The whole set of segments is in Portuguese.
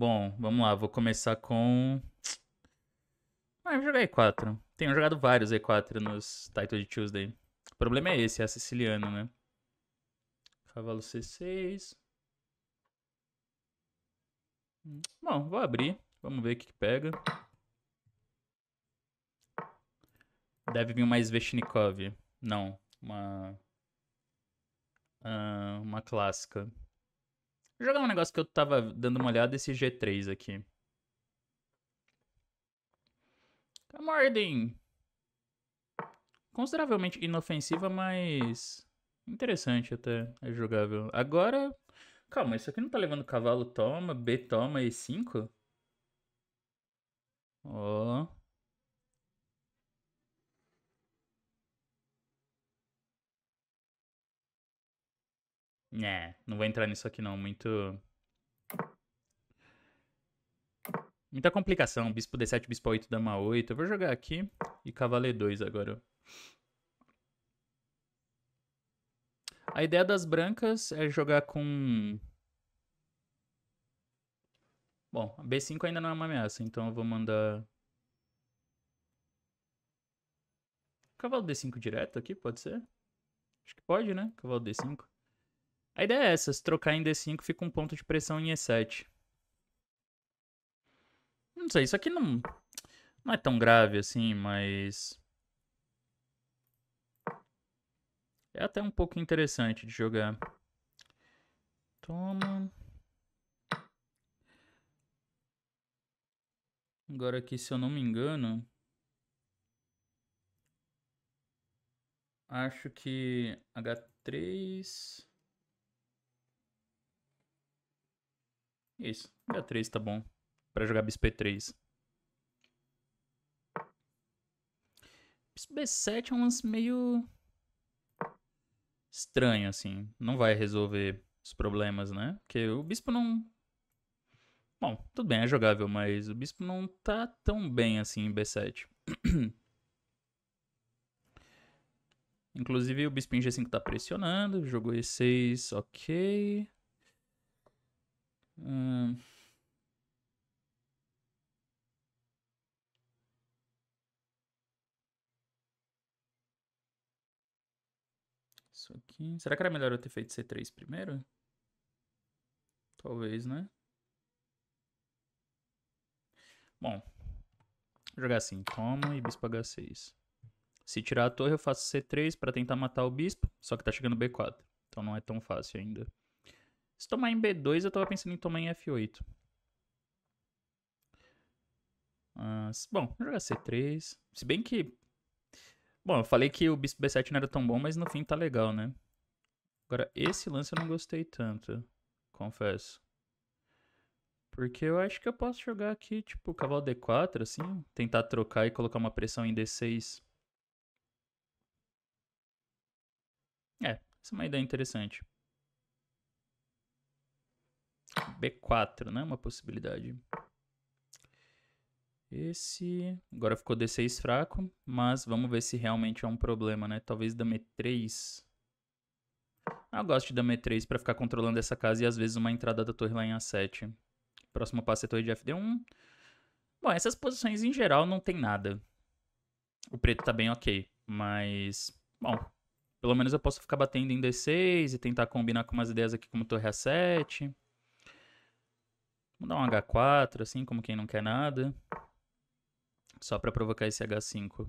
Bom, vamos lá, vou começar com. Ah, eu vou jogar E4. Tenho jogado vários E4 nos Title de Tuesday. O problema é esse, é a siciliana, né? Cavalo C6. Bom, vou abrir. Vamos ver o que, que pega. Deve vir mais Veshnikov. Não, uma. Ah, uma clássica. Vou jogar um negócio que eu tava dando uma olhada, esse G3 aqui. ordem Consideravelmente inofensiva, mas interessante até, é jogável. Agora, calma, isso aqui não tá levando cavalo toma, B toma e 5? Ó... Oh. É, não vou entrar nisso aqui não, muito... Muita complicação, bispo d7, bispo a8, dama 8. Eu vou jogar aqui e cavaleiro 2 agora. A ideia das brancas é jogar com... Bom, B5 ainda não é uma ameaça, então eu vou mandar... Cavalo D5 direto aqui, pode ser? Acho que pode, né? Cavalo D5. A ideia é essa, se trocar em D5 fica um ponto de pressão em E7. Não sei, isso aqui não, não é tão grave assim, mas... É até um pouco interessante de jogar. Toma... Agora aqui, se eu não me engano... Acho que H3... É isso. Dia 3 tá bom. Pra jogar Bispo E3. Bispo B7 é um lance meio. estranho, assim. Não vai resolver os problemas, né? Porque o Bispo não. Bom, tudo bem, é jogável, mas o Bispo não tá tão bem assim em B7. Inclusive o Bispo em G5 tá pressionando. Jogou E6, ok. Isso aqui. Será que era melhor eu ter feito C3 primeiro? Talvez, né? Bom, vou jogar assim, toma e bispo H6. Se tirar a torre, eu faço C3 para tentar matar o bispo, só que tá chegando B4. Então não é tão fácil ainda. Se tomar em B2, eu tava pensando em tomar em F8. Ah, bom, jogar C3. Se bem que... Bom, eu falei que o bispo B7 não era tão bom, mas no fim tá legal, né? Agora, esse lance eu não gostei tanto, confesso. Porque eu acho que eu posso jogar aqui, tipo, cavalo D4, assim. Tentar trocar e colocar uma pressão em D6. É, essa é uma ideia interessante. B4, né? Uma possibilidade. Esse... Agora ficou D6 fraco, mas vamos ver se realmente é um problema, né? Talvez dame 3. Ah, eu gosto de dame 3 pra ficar controlando essa casa e às vezes uma entrada da torre lá em A7. Próximo passo é torre de FD1. Bom, essas posições em geral não tem nada. O preto tá bem ok, mas... Bom, pelo menos eu posso ficar batendo em D6 e tentar combinar com umas ideias aqui como torre A7. Vamos dar um H4, assim, como quem não quer nada. Só pra provocar esse H5.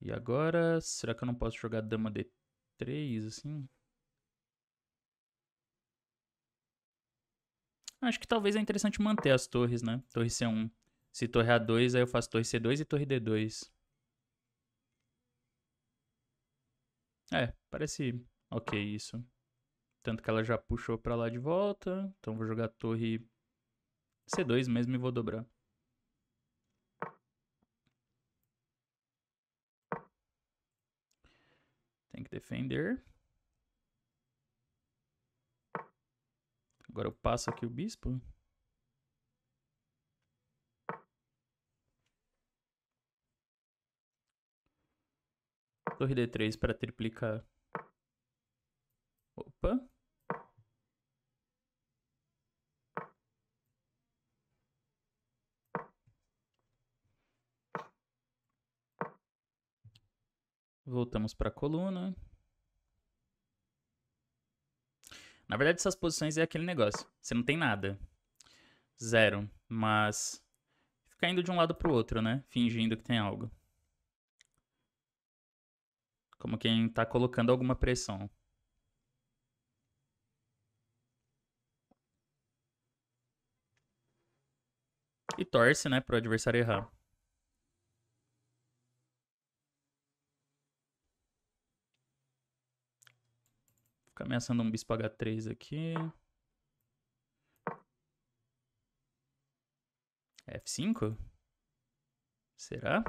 E agora, será que eu não posso jogar dama D3, assim? Acho que talvez é interessante manter as torres, né? Torre C1. Se torre A2, aí eu faço torre C2 e torre D2. É, parece ok isso. Tanto que ela já puxou pra lá de volta. Então vou jogar torre C2 mesmo e vou dobrar. Tem que defender. Agora eu passo aqui o bispo. Torre D3 para triplicar. Opa. Voltamos para a coluna. Na verdade, essas posições é aquele negócio. Você não tem nada. Zero. Mas fica indo de um lado para o outro, né? Fingindo que tem algo. Como quem está colocando alguma pressão. E torce, né, para o adversário errar. ameaçando um bispo H3 aqui. F5? Será?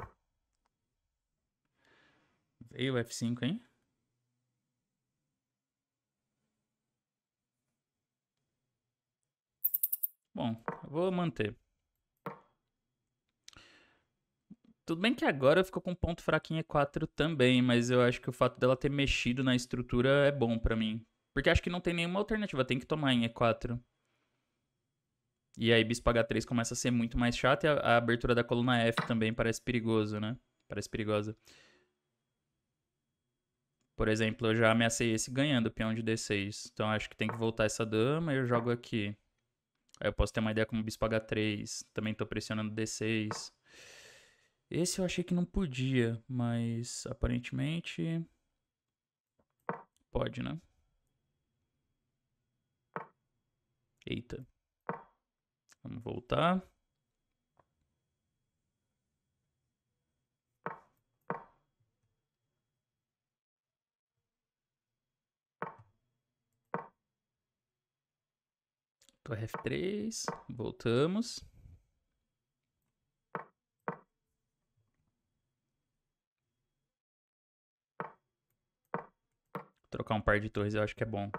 Veio F5, hein? Bom, eu vou manter. Tudo bem que agora ficou com um ponto fraquinho E4 também, mas eu acho que o fato dela ter mexido na estrutura é bom para mim. Porque acho que não tem nenhuma alternativa, tem que tomar em E4. E aí bispo H3 começa a ser muito mais chato e a, a abertura da coluna F também parece perigoso, né? Parece perigosa. Por exemplo, eu já ameacei esse ganhando o peão de D6. Então acho que tem que voltar essa dama e eu jogo aqui. Aí eu posso ter uma ideia como bispo H3. Também tô pressionando D6. Esse eu achei que não podia, mas aparentemente pode, né? Eita. Vamos voltar. F3, voltamos. Trocar um par de torres eu acho que é bom.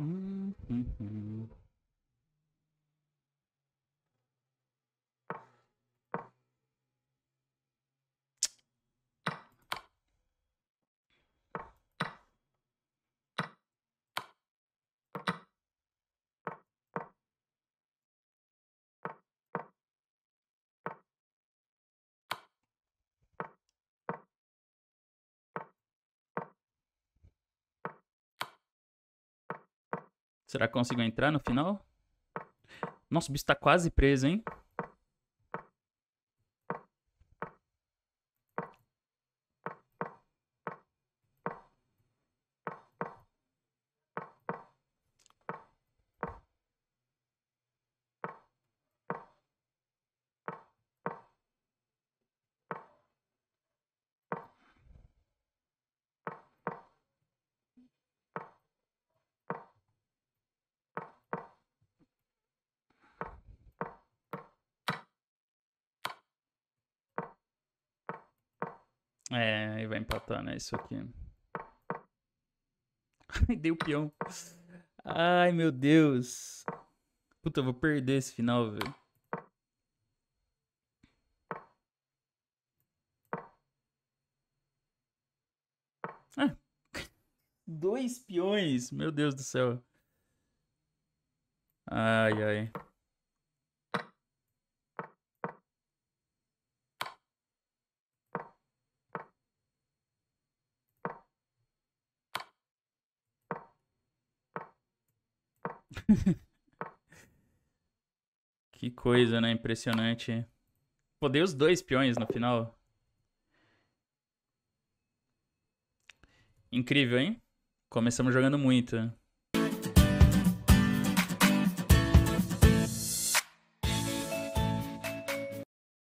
Mm-hmm. Será que eu consigo entrar no final? Nossa, o bicho tá quase preso, hein? É, e vai empatar, né? Isso aqui. Ai, dei o peão. Ai, meu Deus. Puta, eu vou perder esse final, velho. Ah, dois peões, meu Deus do céu. Ai, ai. que coisa, né? Impressionante. Pô, dei os dois peões no final. Incrível, hein? Começamos jogando muito.